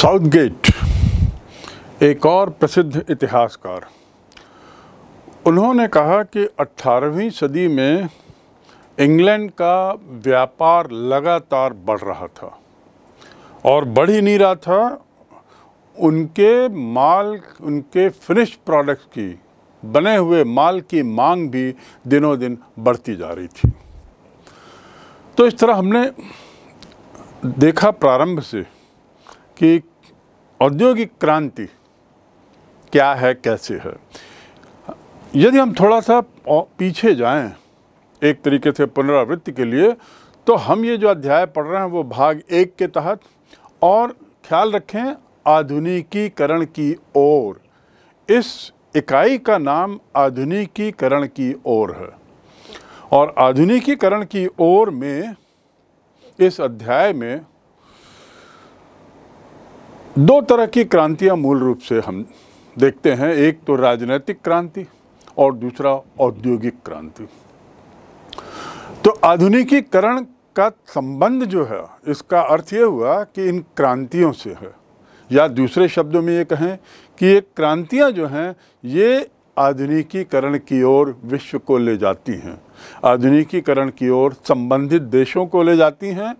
south gate एक और प्रसिद्ध इतिहासकार उन्होंने कहा कि 18वीं सदी में इंग्लैंड का व्यापार लगातार बढ़ रहा था और बढ़ ही नहीं रहा था उनके माल उनके फिनिश प्रोडक्ट्स की बने हुए माल की मांग भी दिनों दिन बढ़ती जा रही थी तो इस तरह हमने देखा प्रारंभ से कि औद्योगिक क्रांति क्या है कैसे है यदि हम थोड़ा सा पीछे जाएं एक तरीके से पुनरावृत्ति के लिए तो हम ये जो अध्याय पढ़ रहे हैं वो भाग एक के तहत और ख्याल रखें आधुनिकीकरण की ओर इस इकाई का नाम आधुनिकीकरण की ओर है और आधुनिकीकरण की ओर में इस अध्याय में दो तरह की क्रांतियां मूल रूप से हम देखते हैं एक तो राजनीतिक क्रांति और दूसरा औद्योगिक क्रांति तो आधुनिकीकरण का संबंध जो है इसका अर्थ ये हुआ कि इन क्रांतियों से है या दूसरे शब्दों में ये कहें कि ये क्रांतियां जो हैं ये आधुनिकीकरण की ओर विश्व को ले जाती हैं आधुनिकीकरण की ओर संबंधित देशों को ले जाती हैं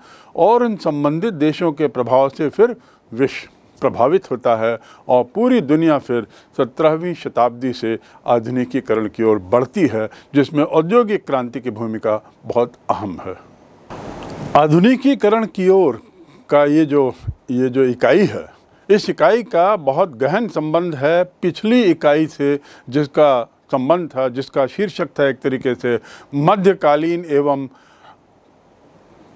और इन संबंधित देशों के प्रभाव से फिर विश्व प्रभावित होता है और पूरी दुनिया फिर सत्रहवीं शताब्दी से आधुनिकीकरण की ओर बढ़ती है जिसमें औद्योगिक क्रांति की भूमिका बहुत अहम है आधुनिकीकरण की ओर का ये जो ये जो इकाई है इस इकाई का बहुत गहन संबंध है पिछली इकाई से जिसका संबंध था जिसका शीर्षक था एक तरीके से मध्यकालीन एवं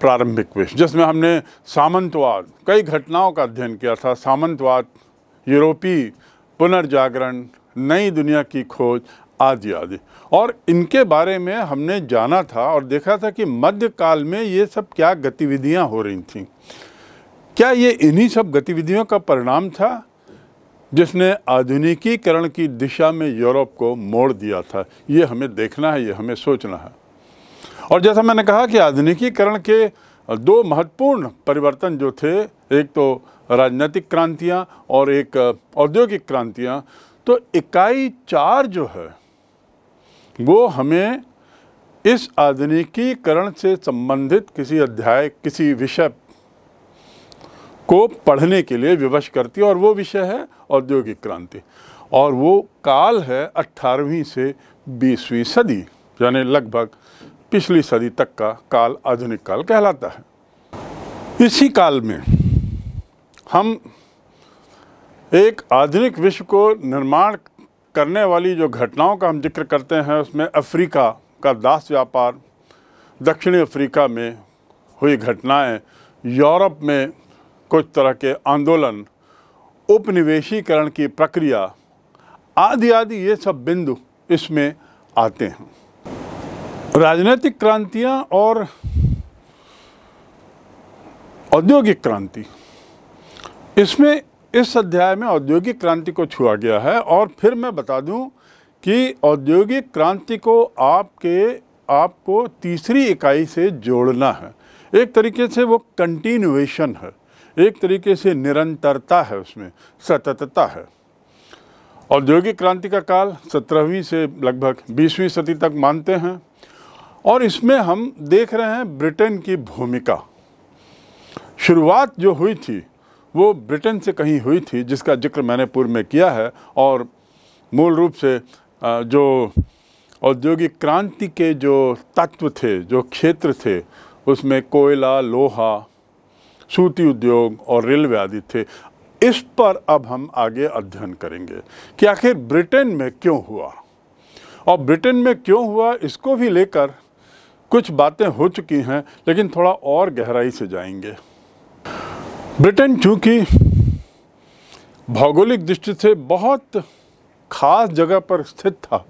प्रारंभिक विश्व जिसमें हमने सामंतवाद कई घटनाओं का अध्ययन किया था सामंतवाद यूरोपीय पुनर्जागरण नई दुनिया की खोज आदि आदि और इनके बारे में हमने जाना था और देखा था कि मध्यकाल में ये सब क्या गतिविधियां हो रही थीं क्या ये इन्हीं सब गतिविधियों का परिणाम था जिसने आधुनिकीकरण की दिशा में यूरोप को मोड़ दिया था ये हमें देखना है ये हमें सोचना है और जैसा मैंने कहा कि आधुनिकीकरण के दो महत्वपूर्ण परिवर्तन जो थे एक तो राजनीतिक क्रांतियाँ और एक औद्योगिक क्रांतियाँ तो इकाई चार जो है वो हमें इस आधुनिकीकरण से संबंधित किसी अध्याय किसी विषय को पढ़ने के लिए विवश करती है और वो विषय है औद्योगिक क्रांति और वो काल है 18वीं से 20वीं सदी यानी लगभग पिछली सदी तक का काल आधुनिक काल कहलाता है इसी काल में हम एक आधुनिक विश्व को निर्माण करने वाली जो घटनाओं का हम जिक्र करते हैं उसमें अफ्रीका का दास व्यापार दक्षिणी अफ्रीका में हुई घटनाएं, यूरोप में कुछ तरह के आंदोलन उपनिवेशीकरण की प्रक्रिया आदि आदि ये सब बिंदु इसमें आते हैं राजनीतिक क्रांतियां और औद्योगिक क्रांति इसमें इस अध्याय में औद्योगिक क्रांति को छुआ गया है और फिर मैं बता दूं कि औद्योगिक क्रांति को आपके आपको तीसरी इकाई से जोड़ना है एक तरीके से वो कंटिन्यूएशन है एक तरीके से निरंतरता है उसमें सततता है औद्योगिक क्रांति का काल सत्रहवीं से लगभग बीसवीं सदी तक मानते हैं और इसमें हम देख रहे हैं ब्रिटेन की भूमिका शुरुआत जो हुई थी वो ब्रिटेन से कहीं हुई थी जिसका जिक्र मैंने पूर्व में किया है और मूल रूप से जो औद्योगिक क्रांति के जो तत्व थे जो क्षेत्र थे उसमें कोयला लोहा सूती उद्योग और रेलवे आदि थे इस पर अब हम आगे अध्ययन करेंगे कि आखिर ब्रिटेन में क्यों हुआ और ब्रिटेन में क्यों हुआ इसको भी लेकर कुछ बातें हो चुकी हैं लेकिन थोड़ा और गहराई से जाएंगे ब्रिटेन चूंकि भौगोलिक दृष्टि से बहुत खास जगह पर स्थित था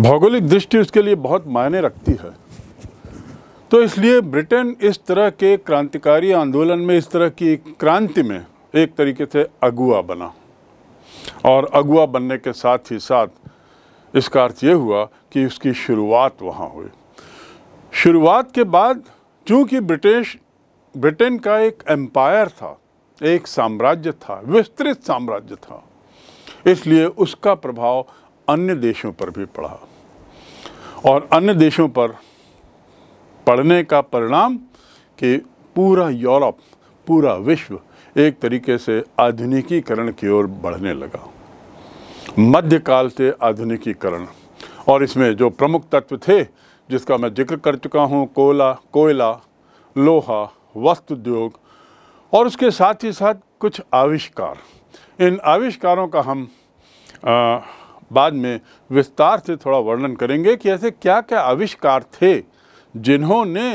भौगोलिक दृष्टि उसके लिए बहुत मायने रखती है तो इसलिए ब्रिटेन इस तरह के क्रांतिकारी आंदोलन में इस तरह की क्रांति में एक तरीके से अगुआ बना और अगुआ बनने के साथ ही साथ इसका अर्थ ये हुआ कि उसकी शुरुआत वहाँ हुई शुरुआत के बाद चूँकि ब्रिटिश ब्रिटेन का एक एम्पायर था एक साम्राज्य था विस्तृत साम्राज्य था इसलिए उसका प्रभाव अन्य देशों पर भी पड़ा और अन्य देशों पर पड़ने का परिणाम कि पूरा यूरोप पूरा विश्व एक तरीके से आधुनिकीकरण की ओर बढ़ने लगा मध्यकाल से आधुनिकीकरण और इसमें जो प्रमुख तत्व थे जिसका मैं जिक्र कर चुका हूँ कोला कोयला लोहा वस्त्र उद्योग और उसके साथ ही साथ कुछ आविष्कार इन आविष्कारों का हम आ, बाद में विस्तार से थोड़ा वर्णन करेंगे कि ऐसे क्या क्या आविष्कार थे जिन्होंने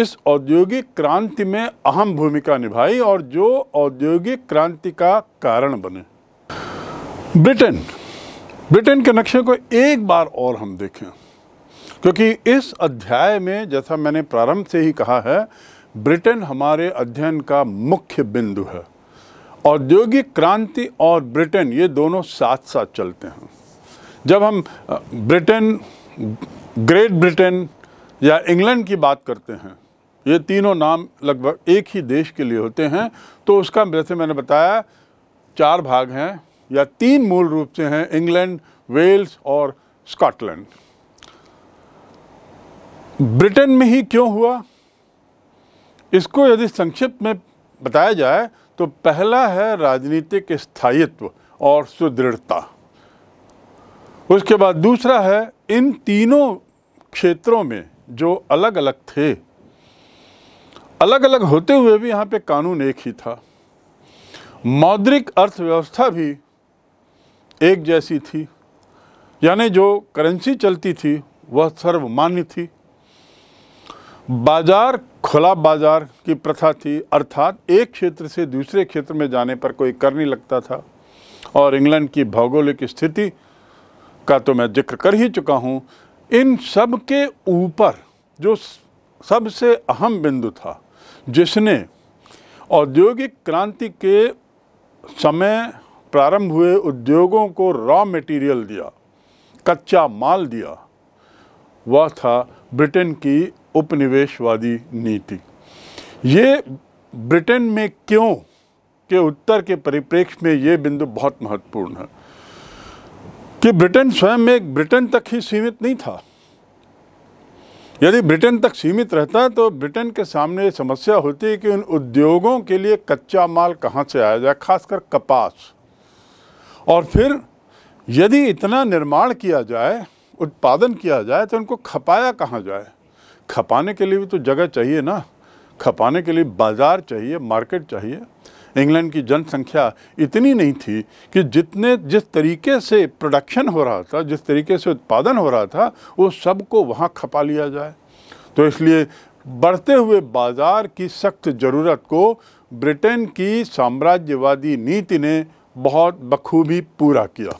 इस औद्योगिक क्रांति में अहम भूमिका निभाई और जो औद्योगिक क्रांति का कारण बने ब्रिटेन ब्रिटेन के नक्शे को एक बार और हम देखें क्योंकि इस अध्याय में जैसा मैंने प्रारंभ से ही कहा है ब्रिटेन हमारे अध्ययन का मुख्य बिंदु है औद्योगिक क्रांति और ब्रिटेन ये दोनों साथ साथ चलते हैं जब हम ब्रिटेन ग्रेट ब्रिटेन या इंग्लैंड की बात करते हैं ये तीनों नाम लगभग एक ही देश के लिए होते हैं तो उसका जैसे मैंने बताया चार भाग हैं या तीन मूल रूप से हैं इंग्लैंड वेल्स और स्कॉटलैंड ब्रिटेन में ही क्यों हुआ इसको यदि संक्षिप्त में बताया जाए तो पहला है राजनीतिक स्थायित्व और सुदृढ़ता उसके बाद दूसरा है इन तीनों क्षेत्रों में जो अलग अलग थे अलग अलग होते हुए भी यहाँ पे कानून एक ही था मौद्रिक अर्थव्यवस्था भी एक जैसी थी यानी जो करेंसी चलती थी वह सर्वमान्य थी बाजार खुला बाजार की प्रथा थी अर्थात एक क्षेत्र से दूसरे क्षेत्र में जाने पर कोई कर नहीं लगता था और इंग्लैंड की भौगोलिक स्थिति का तो मैं जिक्र कर ही चुका हूँ इन सब के ऊपर जो सबसे अहम बिंदु था जिसने औद्योगिक क्रांति के समय प्रारंभ हुए उद्योगों को रॉ मटेरियल दिया कच्चा माल दिया वह था ब्रिटेन की उपनिवेशवादी नीति ये ब्रिटेन में क्यों के उत्तर के परिप्रेक्ष्य में ये बिंदु बहुत महत्वपूर्ण है कि ब्रिटेन स्वयं में एक ब्रिटेन तक ही सीमित नहीं था यदि ब्रिटेन तक सीमित रहता तो ब्रिटेन के सामने समस्या होती कि उन उद्योगों के लिए कच्चा माल कहाँ से आया जाए खासकर कपास और फिर यदि इतना निर्माण किया जाए उत्पादन किया जाए तो उनको खपाया कहाँ जाए खपाने के लिए भी तो जगह चाहिए ना खपाने के लिए बाज़ार चाहिए मार्केट चाहिए इंग्लैंड की जनसंख्या इतनी नहीं थी कि जितने जिस तरीके से प्रोडक्शन हो रहा था जिस तरीके से उत्पादन हो रहा था वो सबको वहाँ खपा लिया जाए तो इसलिए बढ़ते हुए बाज़ार की सख्त ज़रूरत को ब्रिटेन की साम्राज्यवादी नीति ने बहुत बखूबी पूरा किया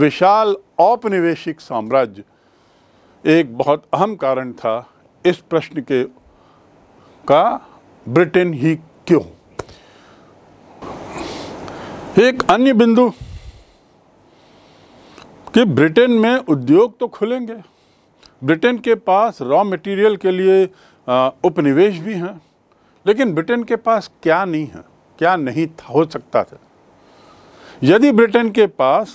विशाल औपनिवेशिक साम्राज्य एक बहुत अहम कारण था इस प्रश्न के का ब्रिटेन ही क्यों एक अन्य बिंदु कि ब्रिटेन में उद्योग तो खुलेंगे ब्रिटेन के पास रॉ मटेरियल के लिए उपनिवेश भी हैं लेकिन ब्रिटेन के पास क्या नहीं है क्या नहीं था हो सकता था यदि ब्रिटेन के पास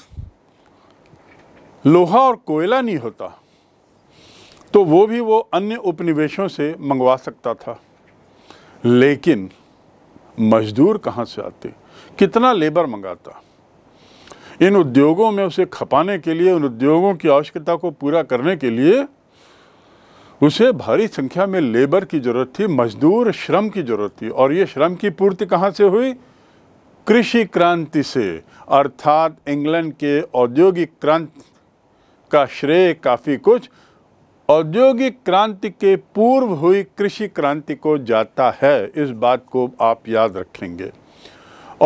लोहा और कोयला नहीं होता तो वो भी वो अन्य उपनिवेशों से मंगवा सकता था लेकिन मजदूर कहाँ से आते कितना लेबर मंगाता इन उद्योगों में उसे खपाने के लिए उन उद्योगों की आवश्यकता को पूरा करने के लिए उसे भारी संख्या में लेबर की ज़रूरत थी मजदूर श्रम की ज़रूरत थी और ये श्रम की पूर्ति कहाँ से हुई कृषि क्रांति से अर्थात इंग्लैंड के औद्योगिक क्रांति का श्रेय काफ़ी कुछ औद्योगिक क्रांति के पूर्व हुई कृषि क्रांति को जाता है इस बात को आप याद रखेंगे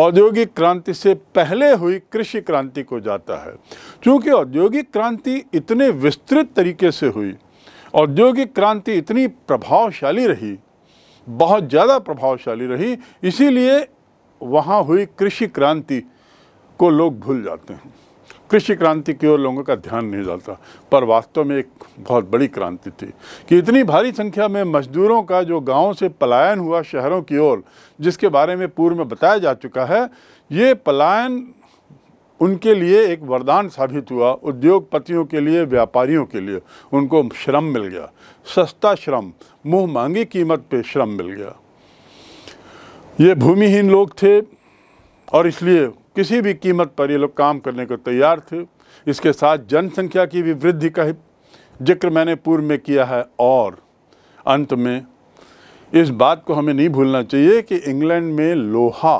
औद्योगिक क्रांति से पहले हुई कृषि क्रांति को जाता है क्योंकि औद्योगिक क्रांति इतने विस्तृत तरीके से हुई औद्योगिक क्रांति इतनी प्रभावशाली रही बहुत ज़्यादा प्रभावशाली रही इसीलिए वहाँ हुई कृषि क्रांति को लोग भूल जाते हैं कृषि क्रांति की ओर लोगों का ध्यान नहीं जाता पर वास्तव में एक बहुत बड़ी क्रांति थी कि इतनी भारी संख्या में मजदूरों का जो गाँव से पलायन हुआ शहरों की ओर जिसके बारे में पूर्व में बताया जा चुका है ये पलायन उनके लिए एक वरदान साबित हुआ उद्योगपतियों के लिए व्यापारियों के लिए उनको श्रम मिल गया सस्ता श्रम मुँह मांगी कीमत पे श्रम मिल गया ये भूमिहीन लोग थे और इसलिए किसी भी कीमत पर ये लोग काम करने को तैयार थे इसके साथ जनसंख्या की भी वृद्धि का जिक्र मैंने पूर्व में किया है और अंत में इस बात को हमें नहीं भूलना चाहिए कि इंग्लैंड में लोहा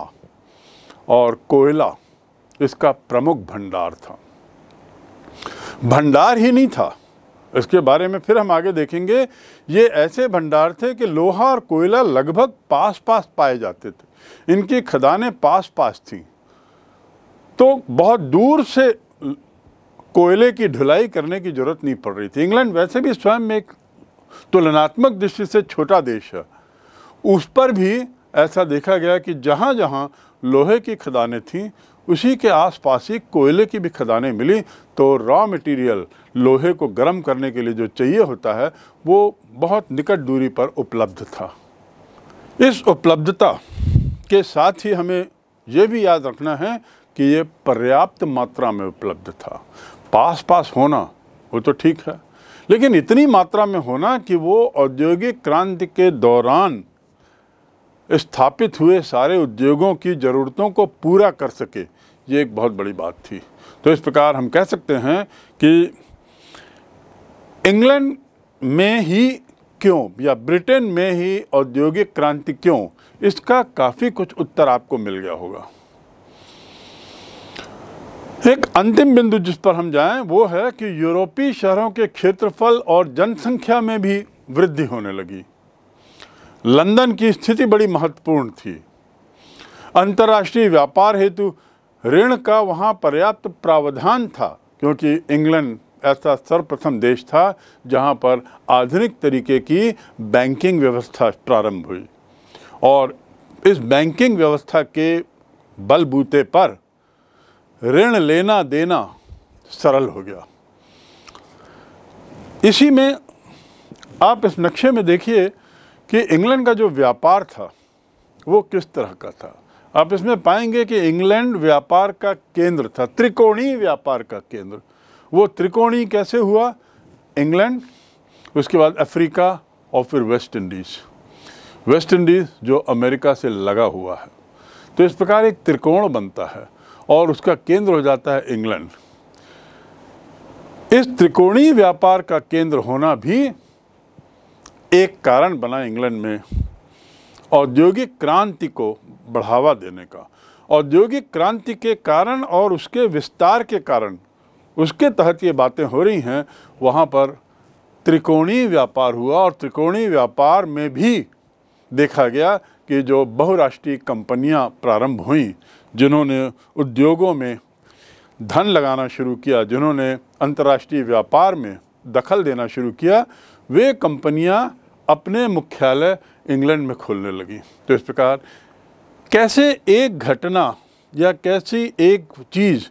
और कोयला इसका प्रमुख भंडार था भंडार ही नहीं था इसके बारे में फिर हम आगे देखेंगे ये ऐसे भंडार थे कि लोहा और कोयला लगभग पास पास पाए जाते थे इनकी खदानें पास पास थीं तो बहुत दूर से कोयले की ढुलाई करने की ज़रूरत नहीं पड़ रही थी इंग्लैंड वैसे भी स्वयं में एक तुलनात्मक दृष्टि से छोटा देश है उस पर भी ऐसा देखा गया कि जहाँ जहाँ लोहे की खदानें थीं उसी के आसपास ही कोयले की भी खदानें मिली तो रॉ मटेरियल लोहे को गर्म करने के लिए जो चाहिए होता है वो बहुत निकट दूरी पर उपलब्ध था इस उपलब्धता के साथ ही हमें ये भी याद रखना है कि ये पर्याप्त मात्रा में उपलब्ध था पास पास होना वो तो ठीक है लेकिन इतनी मात्रा में होना कि वो औद्योगिक क्रांति के दौरान स्थापित हुए सारे उद्योगों की ज़रूरतों को पूरा कर सके ये एक बहुत बड़ी बात थी तो इस प्रकार हम कह सकते हैं कि इंग्लैंड में ही क्यों या ब्रिटेन में ही औद्योगिक क्रांति क्यों इसका काफ़ी कुछ उत्तर आपको मिल गया होगा एक अंतिम बिंदु जिस पर हम जाएं वो है कि यूरोपीय शहरों के क्षेत्रफल और जनसंख्या में भी वृद्धि होने लगी लंदन की स्थिति बड़ी महत्वपूर्ण थी अंतर्राष्ट्रीय व्यापार हेतु ऋण का वहाँ पर्याप्त प्रावधान था क्योंकि इंग्लैंड ऐसा सर्वप्रथम देश था जहाँ पर आधुनिक तरीके की बैंकिंग व्यवस्था प्रारंभ हुई और इस बैंकिंग व्यवस्था के बलबूते पर ऋण लेना देना सरल हो गया इसी में आप इस नक्शे में देखिए कि इंग्लैंड का जो व्यापार था वो किस तरह का था आप इसमें पाएंगे कि इंग्लैंड व्यापार का केंद्र था त्रिकोणीय व्यापार का केंद्र वो त्रिकोणीय कैसे हुआ इंग्लैंड उसके बाद अफ्रीका और फिर वेस्ट इंडीज़ वेस्ट इंडीज़ जो अमेरिका से लगा हुआ है तो इस प्रकार एक त्रिकोण बनता है और उसका केंद्र हो जाता है इंग्लैंड इस त्रिकोणीय व्यापार का केंद्र होना भी एक कारण बना इंग्लैंड में औद्योगिक क्रांति को बढ़ावा देने का औद्योगिक क्रांति के कारण और उसके विस्तार के कारण उसके तहत ये बातें हो रही हैं वहाँ पर त्रिकोणीय व्यापार हुआ और त्रिकोणीय व्यापार में भी देखा गया कि जो बहुराष्ट्रीय कंपनियाँ प्रारंभ हुई जिन्होंने उद्योगों में धन लगाना शुरू किया जिन्होंने अंतर्राष्ट्रीय व्यापार में दखल देना शुरू किया वे कंपनियाँ अपने मुख्यालय इंग्लैंड में खोलने लगी तो इस प्रकार कैसे एक घटना या कैसी एक चीज़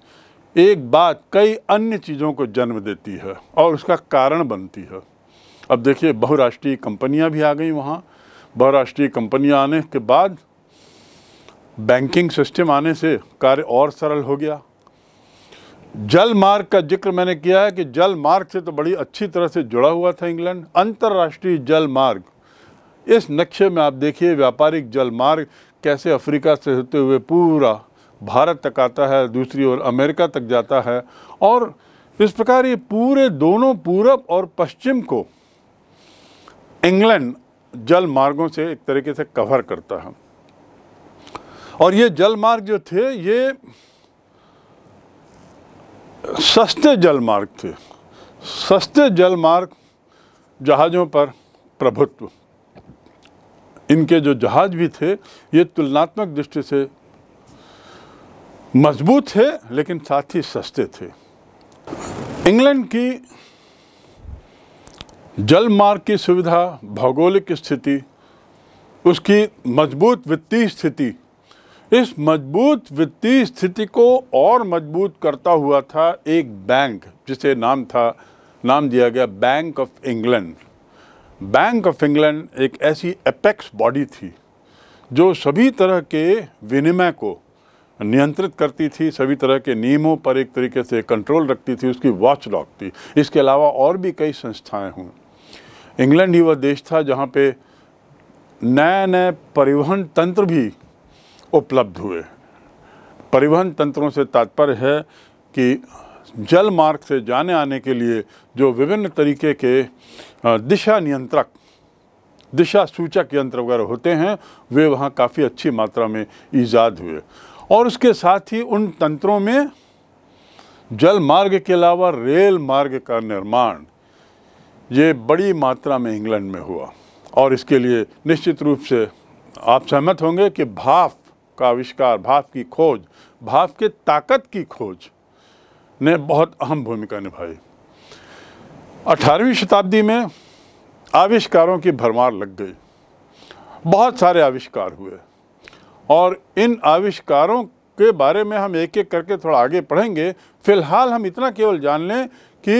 एक बात कई अन्य चीज़ों को जन्म देती है और उसका कारण बनती है अब देखिए बहुराष्ट्रीय कंपनियां भी आ गई वहाँ बहुराष्ट्रीय कंपनियां आने के बाद बैंकिंग सिस्टम आने से कार्य और सरल हो गया जल मार्ग का जिक्र मैंने किया है कि जल मार्ग से तो बड़ी अच्छी तरह से जुड़ा हुआ था इंग्लैंड अंतर्राष्ट्रीय जल मार्ग इस नक्शे में आप देखिए व्यापारिक जल मार्ग कैसे अफ्रीका से होते हुए पूरा भारत तक आता है दूसरी ओर अमेरिका तक जाता है और इस प्रकार ये पूरे दोनों पूरब और पश्चिम को इंग्लैंड जल मार्गों से एक तरीके से कवर करता है और ये जल मार्ग जो थे ये सस्ते जल मार्ग थे सस्ते जल मार्ग जहाज़ों पर प्रभुत्व इनके जो जहाज़ भी थे ये तुलनात्मक दृष्टि से मजबूत थे लेकिन साथ ही सस्ते थे इंग्लैंड की जल मार्ग की सुविधा भौगोलिक स्थिति उसकी मजबूत वित्तीय स्थिति इस मजबूत वित्तीय स्थिति को और मजबूत करता हुआ था एक बैंक जिसे नाम था नाम दिया गया Bank of England Bank of England एक ऐसी अपेक्स बॉडी थी जो सभी तरह के विनिमय को नियंत्रित करती थी सभी तरह के नियमों पर एक तरीके से कंट्रोल रखती थी उसकी वॉच डॉग थी इसके अलावा और भी कई संस्थाएं हों इंग्लैंड ही वह देश था जहाँ पे नए नए परिवहन तंत्र भी उपलब्ध हुए परिवहन तंत्रों से तात्पर्य है कि जल मार्ग से जाने आने के लिए जो विभिन्न तरीके के दिशा नियंत्रक दिशा सूचक यंत्र वगैरह होते हैं वे वहाँ काफ़ी अच्छी मात्रा में ईजाद हुए और उसके साथ ही उन तंत्रों में जल मार्ग के अलावा रेल मार्ग का निर्माण ये बड़ी मात्रा में इंग्लैंड में हुआ और इसके लिए निश्चित रूप से आप सहमत होंगे कि भाप का आविष्कार भाप की खोज भाप के ताकत की खोज ने बहुत अहम भूमिका निभाई 18वीं शताब्दी में आविष्कारों की भरमार लग गई बहुत सारे आविष्कार हुए और इन आविष्कारों के बारे में हम एक एक करके थोड़ा आगे पढ़ेंगे फिलहाल हम इतना केवल जान लें कि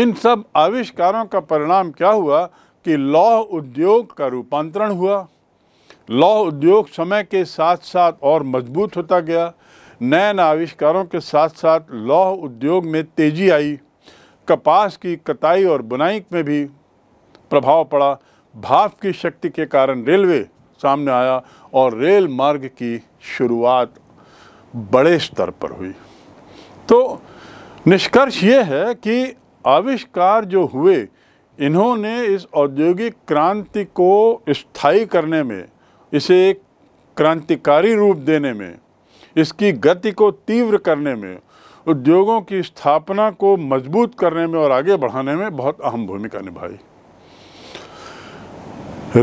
इन सब आविष्कारों का परिणाम क्या हुआ कि लौह उद्योग का रूपांतरण हुआ लौह उद्योग समय के साथ साथ और मजबूत होता गया नए आविष्कारों के साथ साथ लौह उद्योग में तेज़ी आई कपास की कताई और बुनाई में भी प्रभाव पड़ा भाप की शक्ति के कारण रेलवे सामने आया और रेल मार्ग की शुरुआत बड़े स्तर पर हुई तो निष्कर्ष ये है कि आविष्कार जो हुए इन्होंने इस औद्योगिक क्रांति को स्थायी करने में इसे एक क्रांतिकारी रूप देने में इसकी गति को तीव्र करने में उद्योगों की स्थापना को मजबूत करने में और आगे बढ़ाने में बहुत अहम भूमिका निभाई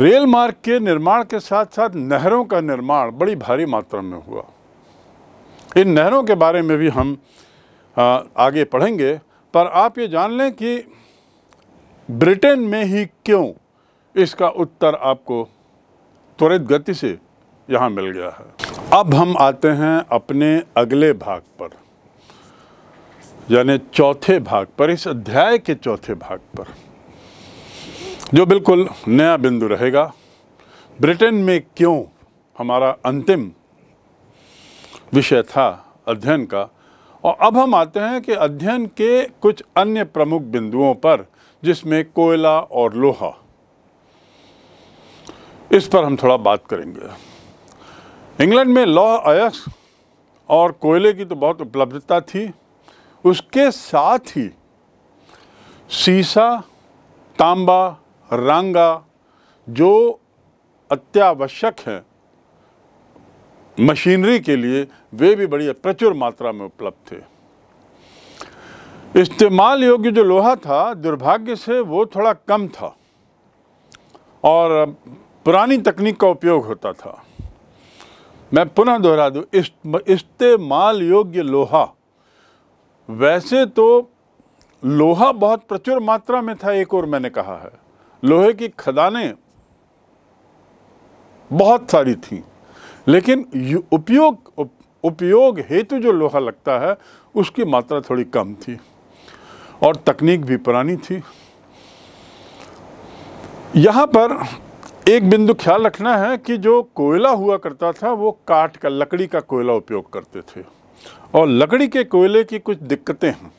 रेल मार्ग के निर्माण के साथ साथ नहरों का निर्माण बड़ी भारी मात्रा में हुआ इन नहरों के बारे में भी हम आगे पढ़ेंगे पर आप ये जान लें कि ब्रिटेन में ही क्यों इसका उत्तर आपको त्वरित गति से यहाँ मिल गया है अब हम आते हैं अपने अगले भाग पर यानी चौथे भाग पर इस अध्याय के चौथे भाग पर जो बिल्कुल नया बिंदु रहेगा ब्रिटेन में क्यों हमारा अंतिम विषय था अध्ययन का और अब हम आते हैं कि अध्ययन के कुछ अन्य प्रमुख बिंदुओं पर जिसमें कोयला और लोहा इस पर हम थोड़ा बात करेंगे इंग्लैंड में लॉ अयस और कोयले की तो बहुत उपलब्धता थी उसके साथ ही सीसा तांबा रंगा जो अत्यावश्यक है मशीनरी के लिए वे भी बड़ी प्रचुर मात्रा में उपलब्ध थे इस्तेमाल योग्य जो लोहा था दुर्भाग्य से वो थोड़ा कम था और पुरानी तकनीक का उपयोग होता था मैं पुनः दोहरा दूँ इस्तेमाल योग्य लोहा वैसे तो लोहा बहुत प्रचुर मात्रा में था एक और मैंने कहा है लोहे की खदानें बहुत सारी थी लेकिन उपयोग उपयोग हेतु जो लोहा लगता है उसकी मात्रा थोड़ी कम थी और तकनीक भी पुरानी थी यहाँ पर एक बिंदु ख्याल रखना है कि जो कोयला हुआ करता था वो काट का लकड़ी का कोयला उपयोग करते थे और लकड़ी के कोयले की कुछ दिक्कतें हैं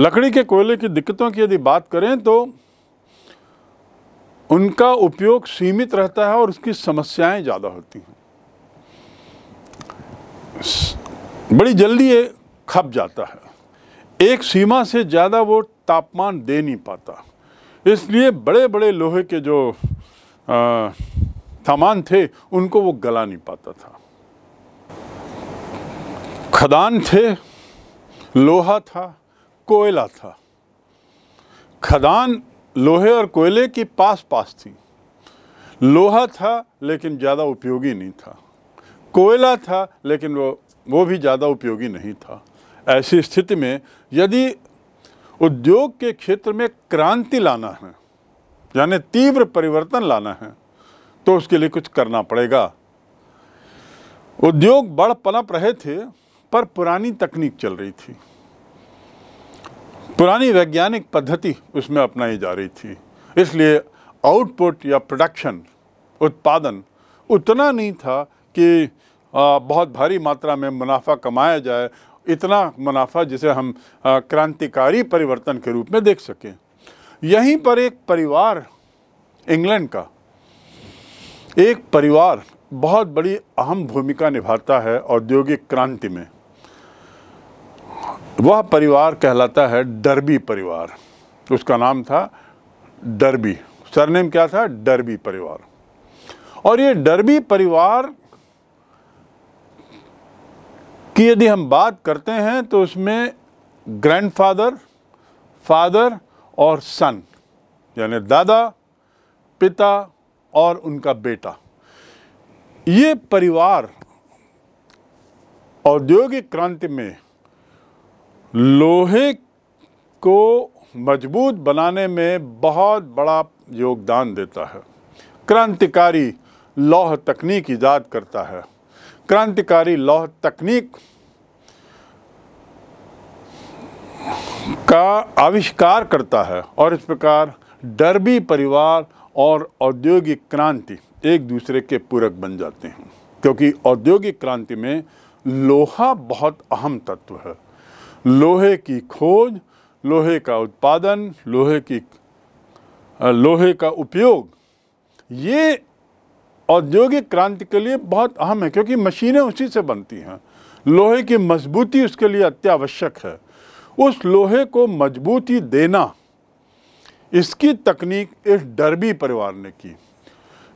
लकड़ी के कोयले की दिक्कतों की यदि बात करें तो उनका उपयोग सीमित रहता है और उसकी समस्याएं ज़्यादा होती हैं बड़ी जल्दी ये खप जाता है एक सीमा से ज़्यादा वो तापमान दे नहीं पाता इसलिए बड़े बड़े लोहे के जो सामान थे उनको वो गला नहीं पाता था खदान थे लोहा था कोयला था खदान लोहे और कोयले की पास पास थी लोहा था लेकिन ज़्यादा उपयोगी नहीं था कोयला था लेकिन वो वो भी ज़्यादा उपयोगी नहीं था ऐसी स्थिति में यदि उद्योग के क्षेत्र में क्रांति लाना है यानी तीव्र परिवर्तन लाना है तो उसके लिए कुछ करना पड़ेगा उद्योग बढ़ पनप रहे थे पर पुरानी तकनीक चल रही थी पुरानी वैज्ञानिक पद्धति उसमें अपनाई जा रही थी इसलिए आउटपुट या प्रोडक्शन उत्पादन उतना नहीं था कि बहुत भारी मात्रा में मुनाफा कमाया जाए इतना मुनाफा जिसे हम क्रांतिकारी परिवर्तन के रूप में देख सकें यहीं पर एक परिवार इंग्लैंड का एक परिवार बहुत बड़ी अहम भूमिका निभाता है औद्योगिक क्रांति में वह परिवार कहलाता है डरबी परिवार उसका नाम था डरबी सरनेम क्या था डरबी परिवार और ये डरबी परिवार कि यदि हम बात करते हैं तो उसमें ग्रैंडफादर फादर और सन यानी दादा पिता और उनका बेटा ये परिवार औद्योगिक क्रांति में लोहे को मजबूत बनाने में बहुत बड़ा योगदान देता है क्रांतिकारी लौह तकनीक ईजाद करता है क्रांतिकारी लौह तकनीक का आविष्कार करता है और इस प्रकार डरबी परिवार और औद्योगिक क्रांति एक दूसरे के पूरक बन जाते हैं क्योंकि औद्योगिक क्रांति में लोहा बहुत अहम तत्व है लोहे की खोज लोहे का उत्पादन लोहे की लोहे का उपयोग ये औद्योगिक क्रांति के लिए बहुत अहम है क्योंकि मशीनें उसी से बनती हैं लोहे की मजबूती उसके लिए अत्यावश्यक है उस लोहे को मजबूती देना इसकी तकनीक इस डरबी परिवार ने की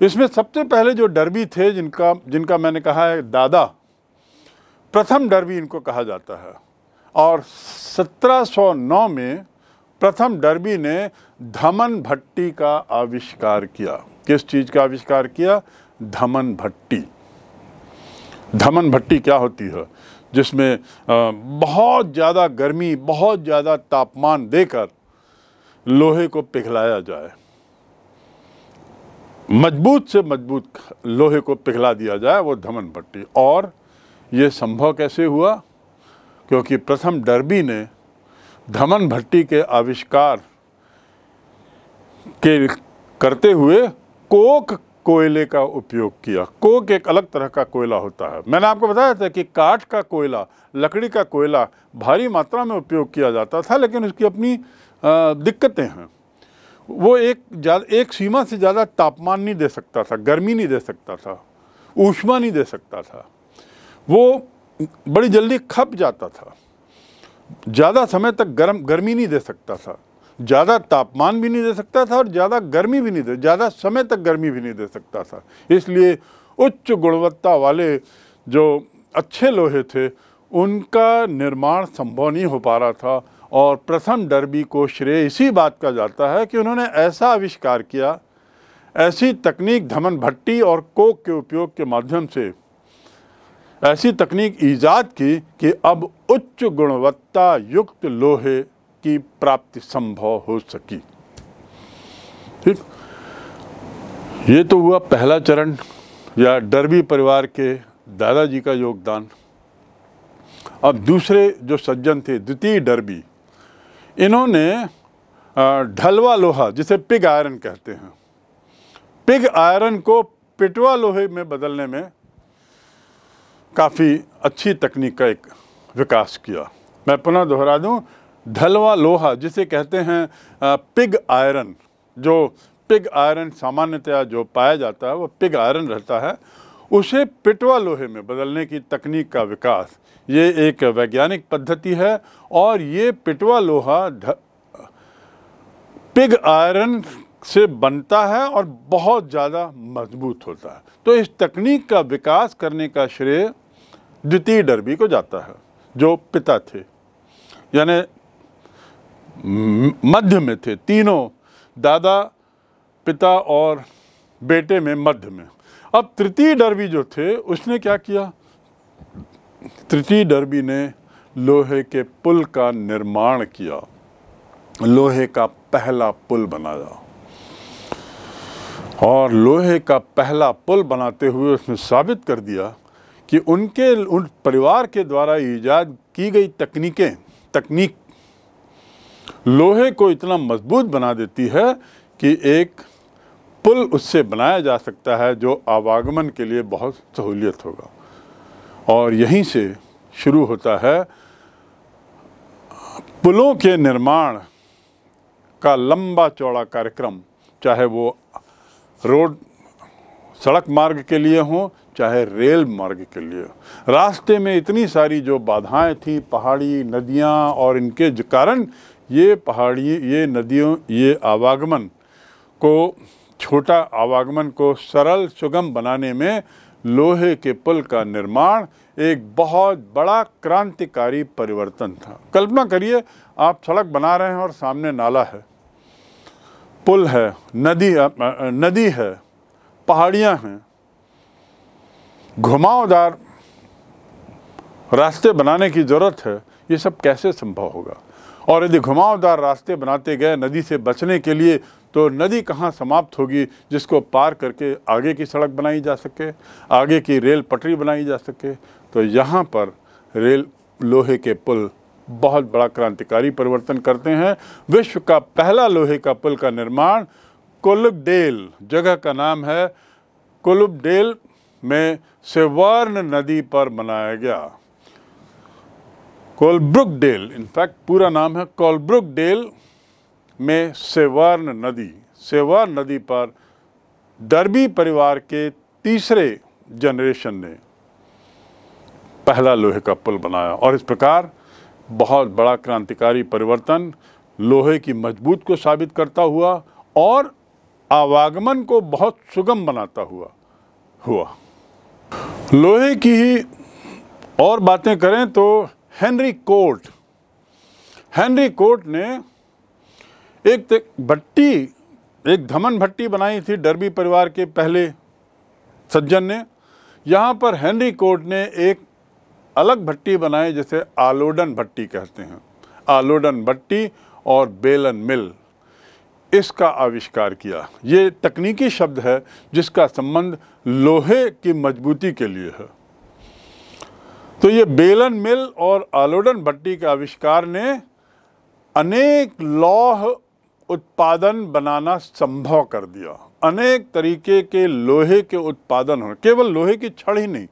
इसमें सबसे पहले जो डरबी थे जिनका जिनका मैंने कहा है दादा प्रथम डरबी इनको कहा जाता है और 1709 में प्रथम डरबी ने धमन भट्टी का आविष्कार किया किस चीज़ का आविष्कार किया धमन भट्टी धमन भट्टी क्या होती है जिसमें बहुत ज़्यादा गर्मी बहुत ज़्यादा तापमान देकर लोहे को पिघलाया जाए मजबूत से मजबूत लोहे को पिघला दिया जाए वो धमन भट्टी और ये संभव कैसे हुआ क्योंकि प्रथम डरबी ने धमन भट्टी के आविष्कार के करते हुए कोक कोयले का उपयोग किया कोक एक अलग तरह का कोयला होता है मैंने आपको बताया था कि काठ का कोयला लकड़ी का कोयला भारी मात्रा में उपयोग किया जाता था लेकिन उसकी अपनी दिक्कतें हैं वो एक एक सीमा से ज़्यादा तापमान नहीं दे सकता था गर्मी नहीं दे सकता था ऊष्मा नहीं दे सकता था वो बड़ी जल्दी खप जाता था ज़्यादा समय तक गर्म गर्मी नहीं दे सकता था ज़्यादा तापमान भी नहीं दे सकता था और ज़्यादा गर्मी भी नहीं दे ज़्यादा समय तक गर्मी भी नहीं दे सकता था इसलिए उच्च गुणवत्ता वाले जो अच्छे लोहे थे उनका निर्माण संभव नहीं हो पा रहा था और प्रथम डरबी को श्रेय इसी बात का जाता है कि उन्होंने ऐसा आविष्कार किया ऐसी तकनीक धमन भट्टी और कोक के उपयोग के माध्यम से ऐसी तकनीक ईजाद की कि अब उच्च गुणवत्ता युक्त लोहे की प्राप्ति संभव हो सकी ठीक ये तो हुआ पहला चरण या डरबी परिवार के दादाजी का योगदान अब दूसरे जो सज्जन थे द्वितीय डरबी इन्होंने ढलवा लोहा जिसे पिग आयरन कहते हैं पिग आयरन को पिटवा लोहे में बदलने में काफ़ी अच्छी तकनीक का एक विकास किया मैं पुनः दोहरा दूं ढलवा लोहा जिसे कहते हैं पिग आयरन जो पिग आयरन सामान्यतया जो पाया जाता है वो पिग आयरन रहता है उसे पिटवा लोहे में बदलने की तकनीक का विकास ये एक वैज्ञानिक पद्धति है और ये पिटवा लोहा पिग आयरन से बनता है और बहुत ज़्यादा मजबूत होता है तो इस तकनीक का विकास करने का श्रेय द्वितीय डरबी को जाता है जो पिता थे यानी मध्य में थे तीनों दादा पिता और बेटे में मध्य में अब तृतीय डर्बी जो थे उसने क्या किया तृतीय डर्बी ने लोहे के पुल का निर्माण किया लोहे का पहला पुल बनाया और लोहे का पहला पुल बनाते हुए उसने साबित कर दिया कि उनके उन परिवार के द्वारा ईजाद की गई तकनीकें तकनीक लोहे को इतना मजबूत बना देती है कि एक पुल उससे बनाया जा सकता है जो आवागमन के लिए बहुत सहूलियत होगा और यहीं से शुरू होता है पुलों के निर्माण का लंबा चौड़ा कार्यक्रम चाहे वो रोड सड़क मार्ग के लिए हो चाहे रेल मार्ग के लिए रास्ते में इतनी सारी जो बाधाएं थी पहाड़ी नदियां और इनके कारण ये पहाड़ी ये नदियों ये आवागमन को छोटा आवागमन को सरल सुगम बनाने में लोहे के पुल का निर्माण एक बहुत बड़ा क्रांतिकारी परिवर्तन था कल्पना करिए आप सड़क बना रहे हैं और सामने नाला है पुल है नदी नदी है पहाड़ियां हैं घुमावदार रास्ते बनाने की ज़रूरत है ये सब कैसे संभव होगा और यदि घुमावदार रास्ते बनाते गए नदी से बचने के लिए तो नदी कहाँ समाप्त होगी जिसको पार करके आगे की सड़क बनाई जा सके आगे की रेल पटरी बनाई जा सके तो यहाँ पर रेल लोहे के पुल बहुत बड़ा क्रांतिकारी परिवर्तन करते हैं विश्व का पहला लोहे का पुल का निर्माण कोलुबडेल जगह का नाम है कोलुबडेल में सेवर्ण नदी पर बनाया गया कोलब्रुक डेल इनफैक्ट पूरा नाम है कोलब्रुक डेल में सेवार्न नदी सेवार्न नदी पर डरबी परिवार के तीसरे जनरेशन ने पहला लोहे का पुल बनाया और इस प्रकार बहुत बड़ा क्रांतिकारी परिवर्तन लोहे की मजबूत को साबित करता हुआ और आवागमन को बहुत सुगम बनाता हुआ हुआ लोहे की ही और बातें करें तो हेनरी कोर्ट हेनरी कोर्ट ने एक भट्टी एक धमन भट्टी बनाई थी डरबी परिवार के पहले सज्जन ने यहाँ पर हेनरी कोर्ट ने एक अलग भट्टी बनाई जिसे आलोडन भट्टी कहते हैं आलोडन भट्टी और बेलन मिल इसका आविष्कार किया ये तकनीकी शब्द है जिसका संबंध लोहे की मजबूती के लिए है तो ये बेलन मिल और आलोडन भट्टी का आविष्कार ने अनेक लौह उत्पादन बनाना संभव कर दिया अनेक तरीके के लोहे के उत्पादन होने केवल लोहे की छड़ ही नहीं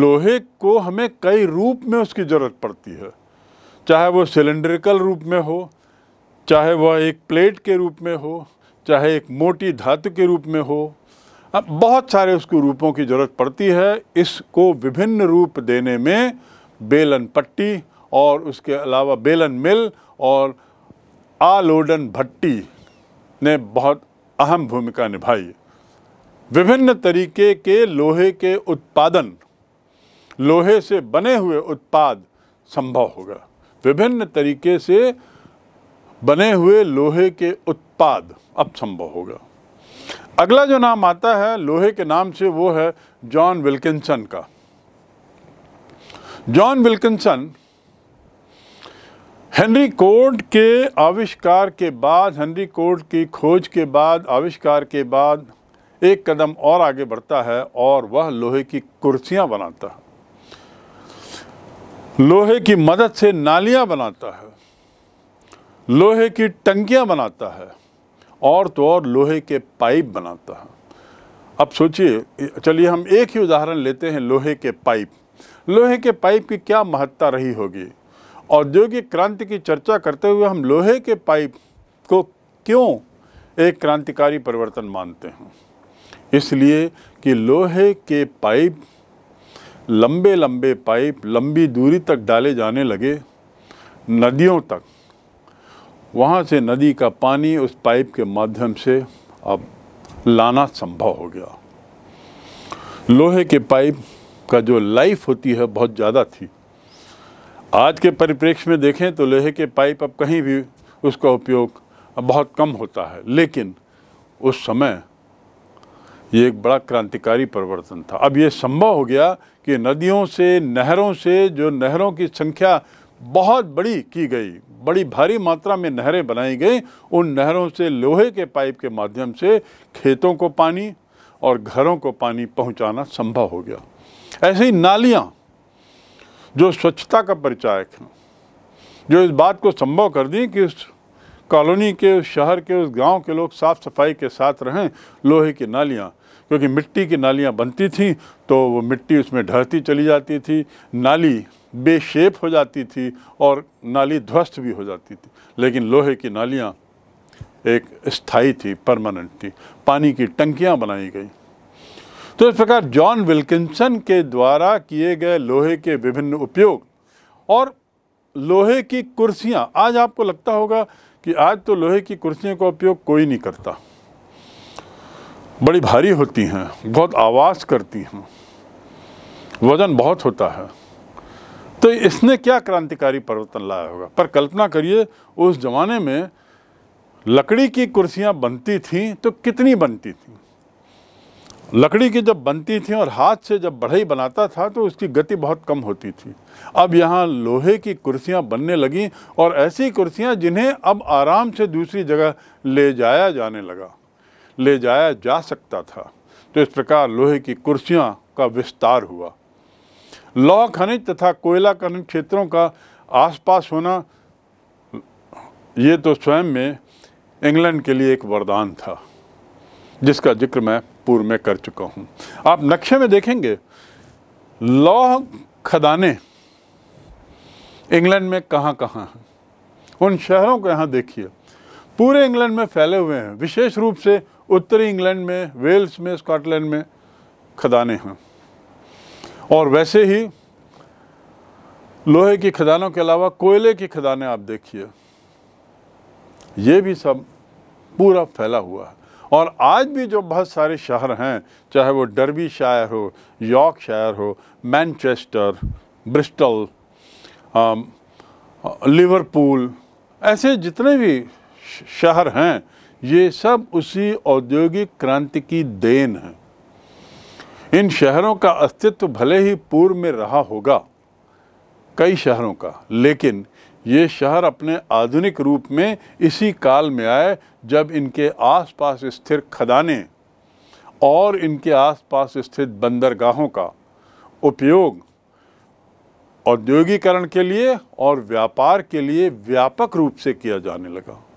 लोहे को हमें कई रूप में उसकी ज़रूरत पड़ती है चाहे वो सिलेंड्रिकल रूप में हो चाहे वह एक प्लेट के रूप में हो चाहे एक मोटी धातु के रूप में हो अब बहुत सारे उसको रूपों की ज़रूरत पड़ती है इसको विभिन्न रूप देने में बेलन पट्टी और उसके अलावा बेलन मिल और आलोडन भट्टी ने बहुत अहम भूमिका निभाई विभिन्न तरीके के लोहे के उत्पादन लोहे से बने हुए उत्पाद संभव होगा विभिन्न तरीके से बने हुए लोहे के उत्पाद अब संभव होगा अगला जो नाम आता है लोहे के नाम से वो है जॉन विल्किंसन का जॉन विल्किंसन हेनरी कोर्ट के आविष्कार के बाद हेनरी कोर्ट की खोज के बाद आविष्कार के बाद एक कदम और आगे बढ़ता है और वह लोहे की कुर्सियां बनाता है लोहे की मदद से नालियां बनाता है लोहे की टंकियां बनाता है और तो और लोहे के पाइप बनाता है अब सोचिए चलिए हम एक ही उदाहरण लेते हैं लोहे के पाइप लोहे के पाइप की क्या महत्ता रही होगी औद्योगिक क्रांति की चर्चा करते हुए हम लोहे के पाइप को क्यों एक क्रांतिकारी परिवर्तन मानते हैं इसलिए कि लोहे के पाइप लंबे लंबे पाइप लंबी दूरी तक डाले जाने लगे नदियों तक वहाँ से नदी का पानी उस पाइप के माध्यम से अब लाना संभव हो गया लोहे के पाइप का जो लाइफ होती है बहुत ज़्यादा थी आज के परिप्रेक्ष्य में देखें तो लोहे के पाइप अब कहीं भी उसका उपयोग बहुत कम होता है लेकिन उस समय ये एक बड़ा क्रांतिकारी परिवर्तन था अब ये संभव हो गया कि नदियों से नहरों से जो नहरों की संख्या बहुत बड़ी की गई बड़ी भारी मात्रा में नहरें बनाई गई उन नहरों से लोहे के पाइप के माध्यम से खेतों को पानी और घरों को पानी पहुंचाना संभव हो गया ऐसे ही नालियाँ जो स्वच्छता का परिचायक हैं जो इस बात को संभव कर दी कि उस कॉलोनी के उस शहर के उस गांव के लोग साफ़ सफाई के साथ रहें लोहे की नालियाँ क्योंकि मिट्टी की नालियाँ बनती थीं तो वो मिट्टी उसमें ढहती चली जाती थी नाली बेशेप हो जाती थी और नाली ध्वस्त भी हो जाती थी लेकिन लोहे की नालियाँ एक स्थाई थी परमानेंट थी पानी की टंकियाँ बनाई गई तो इस प्रकार जॉन विल्किंसन के द्वारा किए गए लोहे के विभिन्न उपयोग और लोहे की कुर्सियाँ आज आपको लगता होगा कि आज तो लोहे की कुर्सियों का उपयोग कोई नहीं करता बड़ी भारी होती हैं बहुत आवाज़ करती हैं वज़न बहुत होता है तो इसने क्या क्रांतिकारी परिवर्तन लाया होगा पर कल्पना करिए उस जमाने में लकड़ी की कुर्सियां बनती थीं तो कितनी बनती थीं लकड़ी की जब बनती थी और हाथ से जब बढ़ई बनाता था तो उसकी गति बहुत कम होती थी अब यहाँ लोहे की कुर्सियाँ बनने लगीं और ऐसी कुर्सियाँ जिन्हें अब आराम से दूसरी जगह ले जाया जाने लगा ले जाया जा सकता था तो इस प्रकार लोहे की कुर्सियाँ का विस्तार हुआ लौह खनिज तथा कोयला खनिज क्षेत्रों का आसपास होना ये तो स्वयं में इंग्लैंड के लिए एक वरदान था जिसका जिक्र मैं पूर्व में कर चुका हूँ आप नक्शे में देखेंगे लौह खदाने इंग्लैंड में कहाँ कहाँ हैं उन शहरों को यहाँ देखिए पूरे इंग्लैंड में फैले हुए हैं विशेष रूप से उत्तरी इंग्लैंड में वेल्स में स्कॉटलैंड में खदाने हैं और वैसे ही लोहे की खदानों के अलावा कोयले की खदानें आप देखिए ये भी सब पूरा फैला हुआ है और आज भी जो बहुत सारे शहर हैं चाहे वो डरबी शायर हो यॉर्क शायर हो मैनचेस्टर ब्रिस्टल लिवरपूल ऐसे जितने भी शहर हैं ये सब उसी औद्योगिक क्रांति की देन है इन शहरों का अस्तित्व भले ही पूर्व में रहा होगा कई शहरों का लेकिन ये शहर अपने आधुनिक रूप में इसी काल में आए जब इनके आसपास स्थिर खदाने और इनके आसपास स्थित बंदरगाहों का उपयोग औद्योगिकरण के लिए और व्यापार के लिए व्यापक रूप से किया जाने लगा